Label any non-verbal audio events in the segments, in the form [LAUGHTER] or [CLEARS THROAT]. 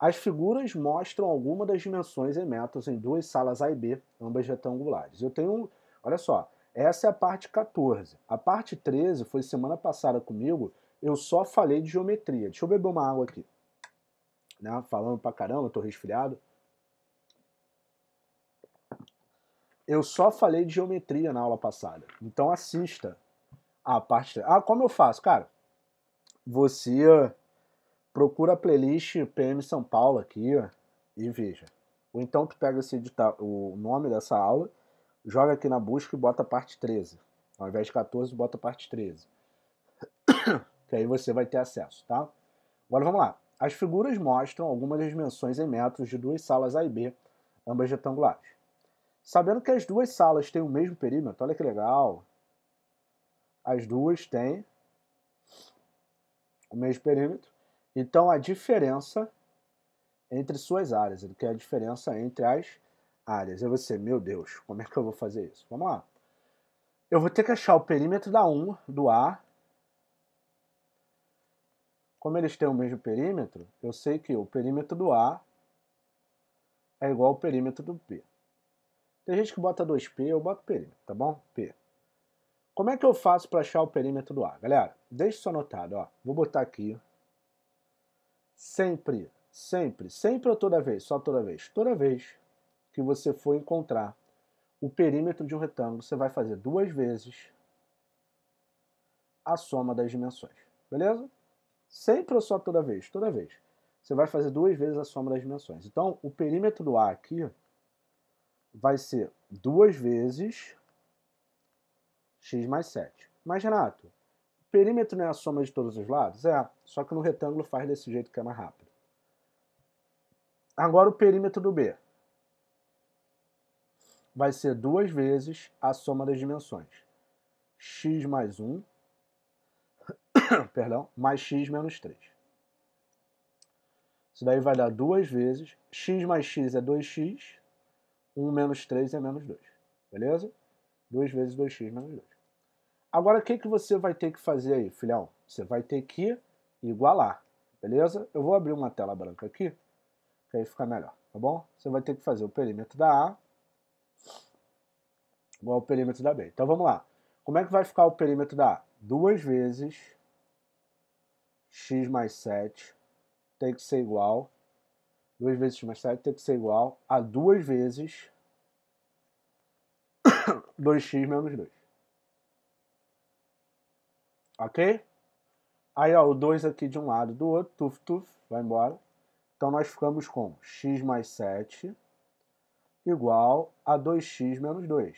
As figuras mostram alguma das dimensões metas em duas salas A e B, ambas retangulares. Eu tenho, olha só, essa é a parte 14. A parte 13 foi semana passada comigo, eu só falei de geometria. Deixa eu beber uma água aqui. Né? Falando pra caramba, tô resfriado. Eu só falei de geometria na aula passada. Então assista a parte. Ah, como eu faço? Cara, você procura a playlist PM São Paulo aqui, ó, e veja. Ou então tu pega esse o nome dessa aula, joga aqui na busca e bota parte 13. Ao invés de 14, bota parte 13. [COUGHS] que aí você vai ter acesso, tá? Agora vamos lá. As figuras mostram algumas das dimensões em metros de duas salas A e B, ambas retangulares. Sabendo que as duas salas têm o mesmo perímetro, olha que legal. As duas têm o mesmo perímetro. Então, a diferença entre suas áreas, ele quer a diferença entre as áreas. Eu vou ser, meu Deus, como é que eu vou fazer isso? Vamos lá. Eu vou ter que achar o perímetro da 1 do A. Como eles têm o mesmo perímetro, eu sei que o perímetro do A é igual ao perímetro do P. Tem gente que bota 2P, eu boto perímetro, tá bom? P. Como é que eu faço para achar o perímetro do A? Galera, deixa isso anotado. Ó. Vou botar aqui Sempre, sempre, sempre ou toda vez? Só toda vez. Toda vez que você for encontrar o perímetro de um retângulo, você vai fazer duas vezes a soma das dimensões. Beleza? Sempre ou só toda vez? Toda vez. Você vai fazer duas vezes a soma das dimensões. Então, o perímetro do A aqui vai ser duas vezes x mais 7. Mas, Renato, Perímetro não é a soma de todos os lados? É, só que no retângulo faz desse jeito que é mais rápido. Agora o perímetro do B. Vai ser duas vezes a soma das dimensões. x mais 1, [COUGHS] perdão, mais x menos 3. Isso daí vai dar duas vezes. x mais x é 2x, 1 menos 3 é menos 2. Beleza? 2 vezes 2x menos 2. Agora, o que, que você vai ter que fazer aí, filhão? Você vai ter que igualar, beleza? Eu vou abrir uma tela branca aqui, que aí fica melhor, tá bom? Você vai ter que fazer o perímetro da A igual ao perímetro da B. Então vamos lá. Como é que vai ficar o perímetro da A? Duas vezes x mais 7 tem que ser igual 2 vezes x mais 7 tem que ser igual a 2 vezes 2x [COUGHS] menos 2. Ok? Aí, ó, o 2 aqui de um lado do outro, tuf, tuf, vai embora. Então, nós ficamos com x mais 7 igual a 2x menos 2.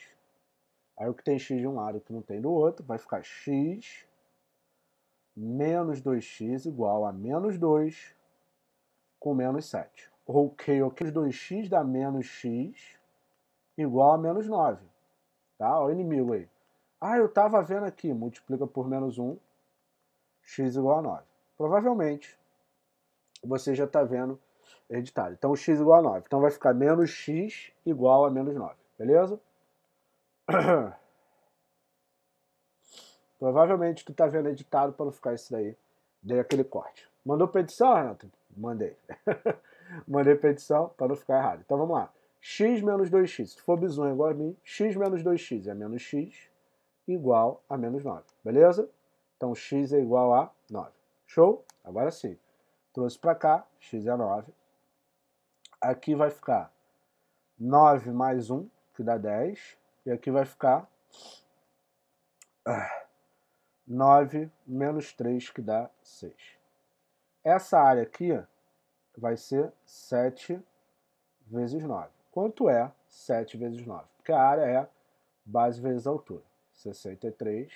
Aí, o que tem x de um lado e o que não tem do outro, vai ficar x menos 2x igual a menos 2 com menos 7. Ok, ok, 2x dá menos x igual a menos 9. Tá? Olha o inimigo aí. Ah, eu estava vendo aqui, multiplica por menos 1, x igual a 9. Provavelmente você já está vendo editado. Então, x igual a 9. Então, vai ficar menos x igual a menos 9, beleza? [CLEARS THROAT] Provavelmente tu está vendo editado para não ficar isso daí. Dei aquele corte. Mandou petição, Renato? Mandei. [LAUGHS] Mandei petição para não ficar errado. Então, vamos lá. x menos 2x. Se for bizonho igual a mim, x menos 2x é menos x igual a menos 9, beleza? Então x é igual a 9. Show? Agora sim. Trouxe para cá, x é 9. Aqui vai ficar 9 mais 1, que dá 10. E aqui vai ficar 9 ah, menos 3, que dá 6. Essa área aqui vai ser 7 vezes 9. Quanto é 7 vezes 9? Porque a área é base vezes altura. 63.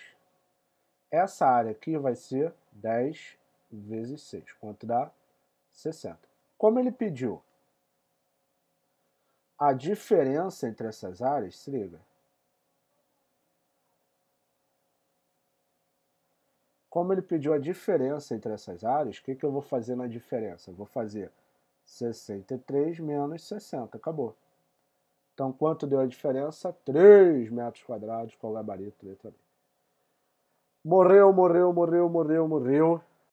Essa área aqui vai ser 10 vezes 6, quanto dá? 60. Como ele pediu? A diferença entre essas áreas, se liga. Como ele pediu a diferença entre essas áreas, o que, que eu vou fazer na diferença? Eu vou fazer 63 menos 60, acabou. Então, quanto deu a diferença? 3 metros quadrados com o gabarito, letra B. Morreu, morreu, morreu, morreu, morreu.